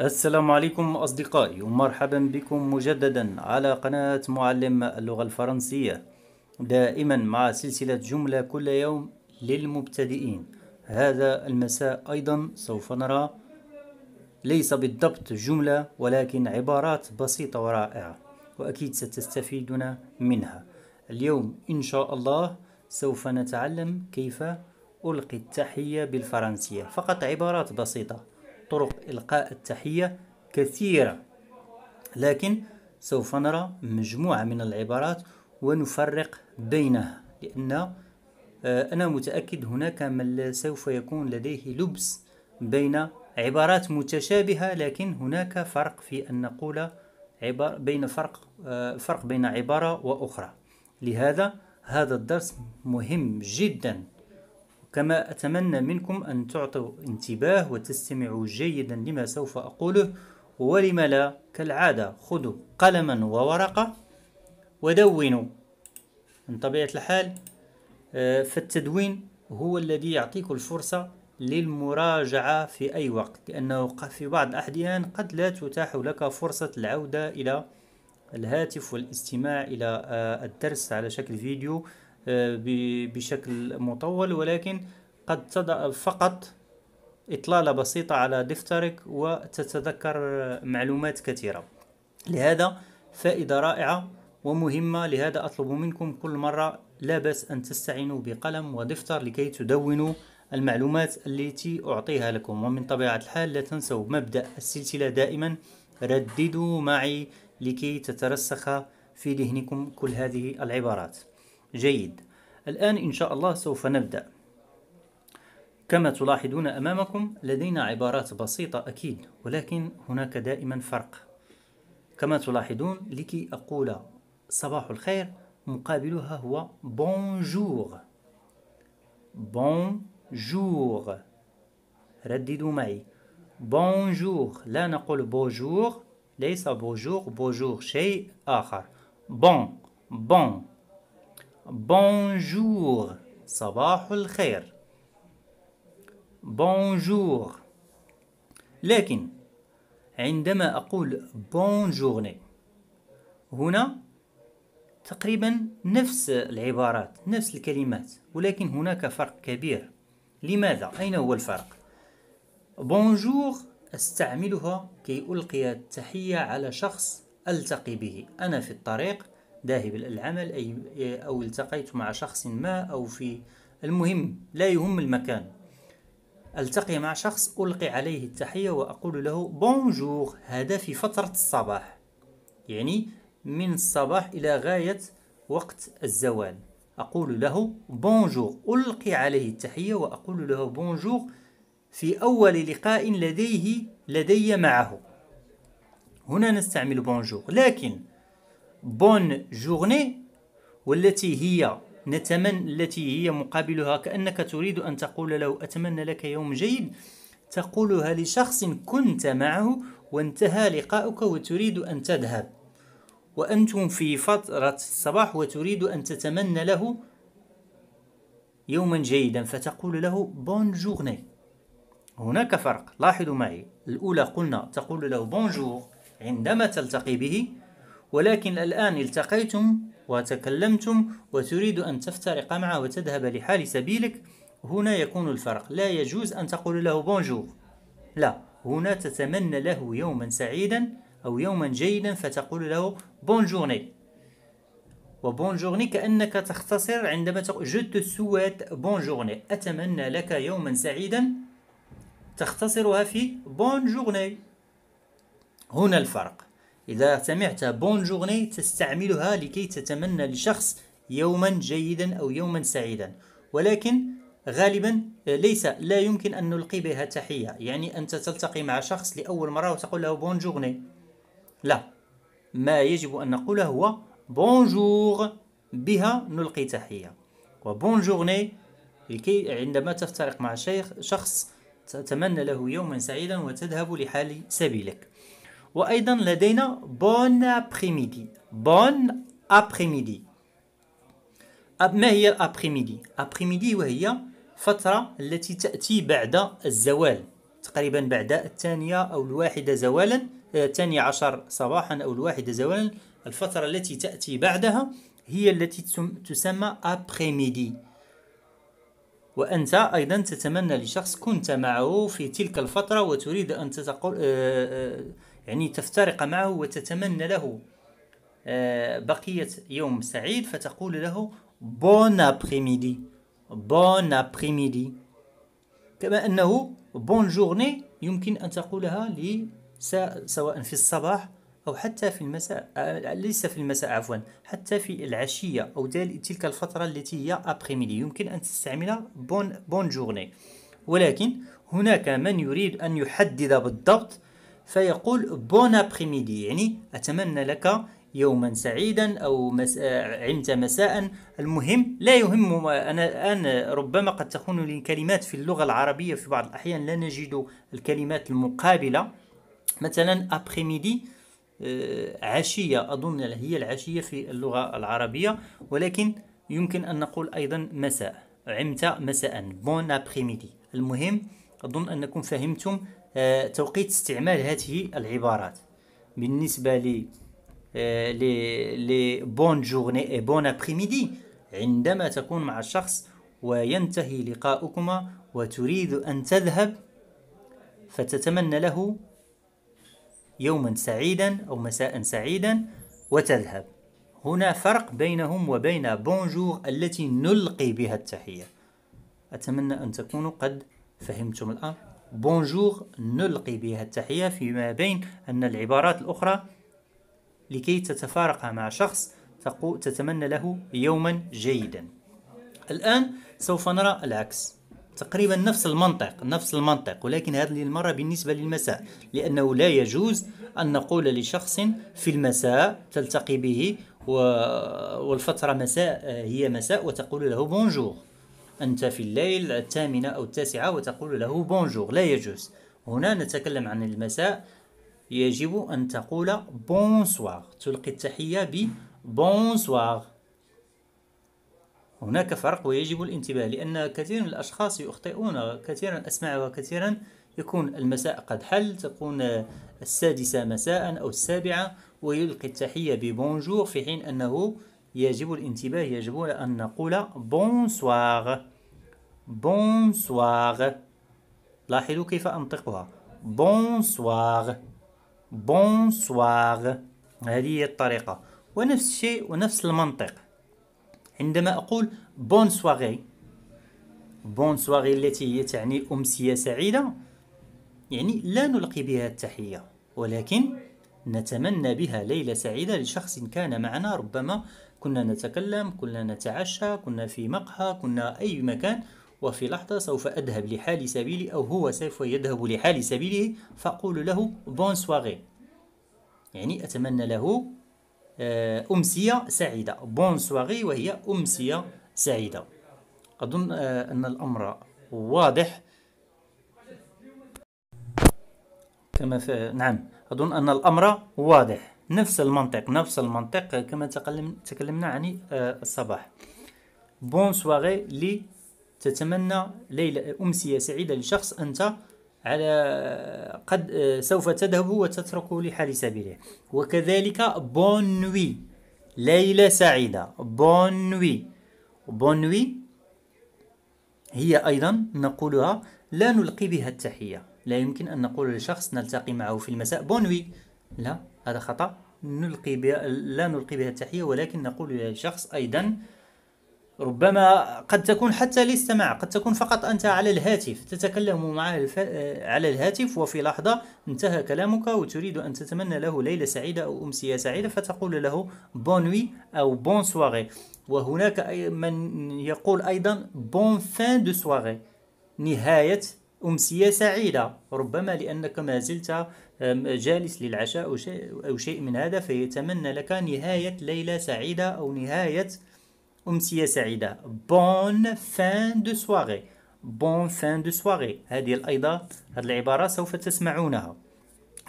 السلام عليكم أصدقائي ومرحبا بكم مجددا على قناة معلم اللغة الفرنسية دائما مع سلسلة جملة كل يوم للمبتدئين هذا المساء أيضا سوف نرى ليس بالضبط جملة ولكن عبارات بسيطة ورائعة وأكيد ستستفيدون منها اليوم إن شاء الله سوف نتعلم كيف ألقي التحية بالفرنسية فقط عبارات بسيطة طرق إلقاء التحية كثيرة لكن سوف نرى مجموعة من العبارات ونفرق بينها لأن آه، أنا متأكد هناك من سوف يكون لديه لبس بين عبارات متشابهة لكن هناك فرق في أن نقول عبارة بين فرق آه، فرق بين عبارة وأخرى لهذا هذا الدرس مهم جدا كما أتمنى منكم أن تعطوا انتباه وتستمعوا جيدا لما سوف أقوله ولما لا كالعادة خذوا قلما وورقة ودونوا من طبيعة الحال آه، فالتدوين هو الذي يعطيك الفرصة للمراجعة في أي وقت لأنه في بعض الأحيان قد لا تتاح لك فرصة العودة إلى الهاتف والاستماع إلى آه، الدرس على شكل فيديو بشكل مطول ولكن قد تضع فقط إطلالة بسيطة على دفترك وتتذكر معلومات كثيرة لهذا فائدة رائعة ومهمة لهذا أطلب منكم كل مرة لا بأس أن تستعينوا بقلم ودفتر لكي تدونوا المعلومات التي أعطيها لكم ومن طبيعة الحال لا تنسوا مبدأ السلسلة دائما رددوا معي لكي تترسخ في ذهنكم كل هذه العبارات جيد الآن إن شاء الله سوف نبدأ كما تلاحظون أمامكم لدينا عبارات بسيطة أكيد ولكن هناك دائما فرق كما تلاحظون لكي أقول صباح الخير مقابلها هو بونجور بونجور رددوا معي بونجور لا نقول بوجور ليس بوجور بوجور شيء آخر بون بون بونجور صباح الخير بونجور لكن عندما أقول بونجورني هنا تقريبا نفس العبارات نفس الكلمات ولكن هناك فرق كبير لماذا؟ أين هو الفرق؟ بونجور استعملها كي ألقي التحية على شخص ألتقي به أنا في الطريق ذاهب العمل أي أو التقيت مع شخص ما أو في المهم لا يهم المكان ألتقي مع شخص ألقي عليه التحية وأقول له بونجور هذا في فترة الصباح يعني من الصباح إلى غاية وقت الزوال أقول له بونجور ألقي عليه التحية وأقول له بونجور في أول لقاء لديه لدي معه هنا نستعمل بونجور لكن بون جورني والتي هي نتمنى التي هي مقابلها كأنك تريد أن تقول له أتمنى لك يوم جيد تقولها لشخص كنت معه وانتهى لقاؤك وتريد أن تذهب وأنتم في فترة الصباح وتريد أن تتمنى له يوما جيدا فتقول له بون جورني هناك فرق لاحظوا معي الأولى قلنا تقول له بونجور عندما تلتقي به ولكن الآن التقيتم وتكلمتم وتريد أن تفترق معه وتذهب لحال سبيلك هنا يكون الفرق لا يجوز أن تقول له بونجور لا هنا تتمنى له يوما سعيدا أو يوما جيدا فتقول له بونجورني وبونجورني كأنك تختصر عندما تقول جو تو سويت بونجورني أتمنى لك يوما سعيدا تختصرها في بونجورني هنا الفرق إذا سمعت بون جورني تستعملها لكي تتمنى لشخص يوما جيدا أو يوما سعيدا ولكن غالبا ليس لا يمكن أن نلقي بها تحية يعني أنت تلتقي مع شخص لأول مرة وتقول له بون جورني لا ما يجب أن نقوله هو بونجور بها نلقي تحية وبون جورني لكي عندما تفترق مع شيخ شخص تتمنى له يوما سعيدا وتذهب لحال سبيلك وأيضا لدينا بون أبريميدي بون أبريميدي ما هي الأبريميدي؟ أبريميدي وهي فترة التي تأتي بعد الزوال تقريبا بعد الثانية أو الواحدة زوالا آه، الثانية عشر صباحا أو الواحدة زوالا الفترة التي تأتي بعدها هي التي تسمى أبريميدي وأنت أيضا تتمنى لشخص كنت معه في تلك الفترة وتريد أن تتقول آه، آه، يعني تفترق معه وتتمنى له آه، بقية يوم سعيد فتقول له بون ابريميدي بون ابريميدي كما أنه بون جورني يمكن أن تقولها لي سواء في الصباح أو حتى في المساء آه، ليس في المساء عفوا حتى في العشية أو تلك الفترة التي هي أبريميدي يمكن أن تستعمل بون بون جورني ولكن هناك من يريد أن يحدد بالضبط فيقول بون ابريميدي يعني أتمنى لك يوما سعيدا أو مس... عمت مساء المهم لا يهم أنا أنا ربما قد تكون الكلمات في اللغة العربية في بعض الأحيان لا نجد الكلمات المقابلة مثلا ابريميدي آه، عشية أظن هي العشية في اللغة العربية ولكن يمكن أن نقول أيضا مساء عمت مساء بون ابريميدي المهم أظن أنكم فهمتم آه، توقيت استعمال هذه العبارات بالنسبه ل آه، لي لي بون جورني اي بون ابريميدي عندما تكون مع الشخص وينتهي لقاؤكما وتريد ان تذهب فتتمنى له يوما سعيدا او مساء سعيدا وتذهب هنا فرق بينهم وبين بونجور التي نلقي بها التحيه اتمنى ان تكونوا قد فهمتم الامر بونجور نلقي بها التحية فيما بين أن العبارات الأخرى لكي تتفارق مع شخص تتمنى له يوما جيدا الآن سوف نرى العكس تقريبا نفس المنطق نفس المنطق ولكن هذه المرة بالنسبة للمساء لأنه لا يجوز أن نقول لشخص في المساء تلتقي به والفترة مساء هي مساء وتقول له بونجور أنت في الليل الثامنة أو التاسعة وتقول له بونجور لا يجوز هنا نتكلم عن المساء يجب أن تقول بونسوار تلقي التحية ب بونسوار هناك فرق ويجب الانتباه لأن كثير من الأشخاص يخطئون كثيرا أسمع وكثيرا يكون المساء قد حل تكون السادسة مساء أو السابعة ويلقي التحية ببونجور في حين أنه يجب الانتباه يجب أن نقول بونسواغ بونسواغ لاحظوا كيف أنطقها بونسواغ بونسواغ هذه هي الطريقة ونفس الشيء ونفس المنطق عندما أقول بونسواغي بونسواغي التي هي تعني أمسية سعيدة يعني لا نلقي بها التحية ولكن نتمنى بها ليلة سعيدة لشخص كان معنا ربما كنا نتكلم كنا نتعشى كنا في مقهى كنا أي مكان وفي لحظة سوف أذهب لحال سبيلي أو هو سوف يذهب لحال سبيله فأقول له بون سواغي يعني أتمنى له آه، أمسية سعيدة بون سواغي وهي أمسية سعيدة أظن آه، أن الأمر واضح كما في نعم أظن أن الأمر واضح نفس المنطق نفس المنطق كما تكلم تكلمنا عن آه، الصباح بون سواغي لي تتمنى ليلة آه، أمسية سعيدة لشخص أنت على قد آه، سوف تذهب وتتركه لحال سبيله وكذلك بون نوي ليلة سعيدة بون نوي بون نوي هي أيضا نقولها لا نلقي بها التحية لا يمكن أن نقول لشخص نلتقي معه في المساء بونوي لا هذا خطأ نلقي بها لا نلقي بها التحية ولكن نقول للشخص أيضا ربما قد تكون حتى للسماع قد تكون فقط أنت على الهاتف تتكلم معه الف... على الهاتف وفي لحظة انتهى كلامك وتريد أن تتمنى له ليلة سعيدة أو أمسية سعيدة فتقول له بونوي أو بون سواغي وهناك من يقول أيضا بون فان دو سواغي نهاية أمسية سعيدة ربما لأنك ما زلت جالس للعشاء أو شيء, من هذا فيتمنى لك نهاية ليلة سعيدة أو نهاية أمسية سعيدة بون فان دو سواغي بون فان دو سواغي هذه أيضا هذه العبارة سوف تسمعونها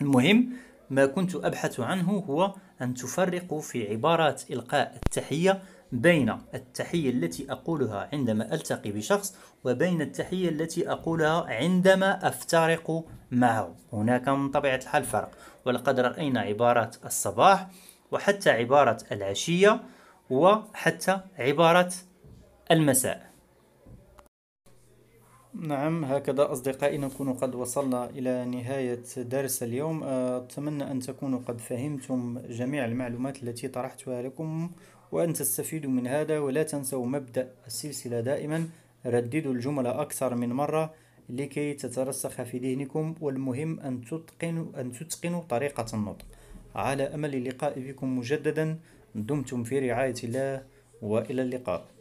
المهم ما كنت أبحث عنه هو أن تفرقوا في عبارات إلقاء التحية بين التحية التي أقولها عندما ألتقي بشخص وبين التحية التي أقولها عندما أفترق معه هناك من طبيعة الحال فرق ولقد رأينا عبارة الصباح وحتى عبارة العشية وحتى عبارة المساء نعم هكذا أصدقائي نكون قد وصلنا إلى نهاية درس اليوم أتمنى أن تكونوا قد فهمتم جميع المعلومات التي طرحتها لكم وأن تستفيدوا من هذا ولا تنسوا مبدأ السلسلة دائما رددوا الجملة أكثر من مرة لكي تترسخ في ذهنكم والمهم أن تتقنوا, أن تتقنوا طريقة النطق على أمل اللقاء بكم مجددا دمتم في رعاية الله وإلى اللقاء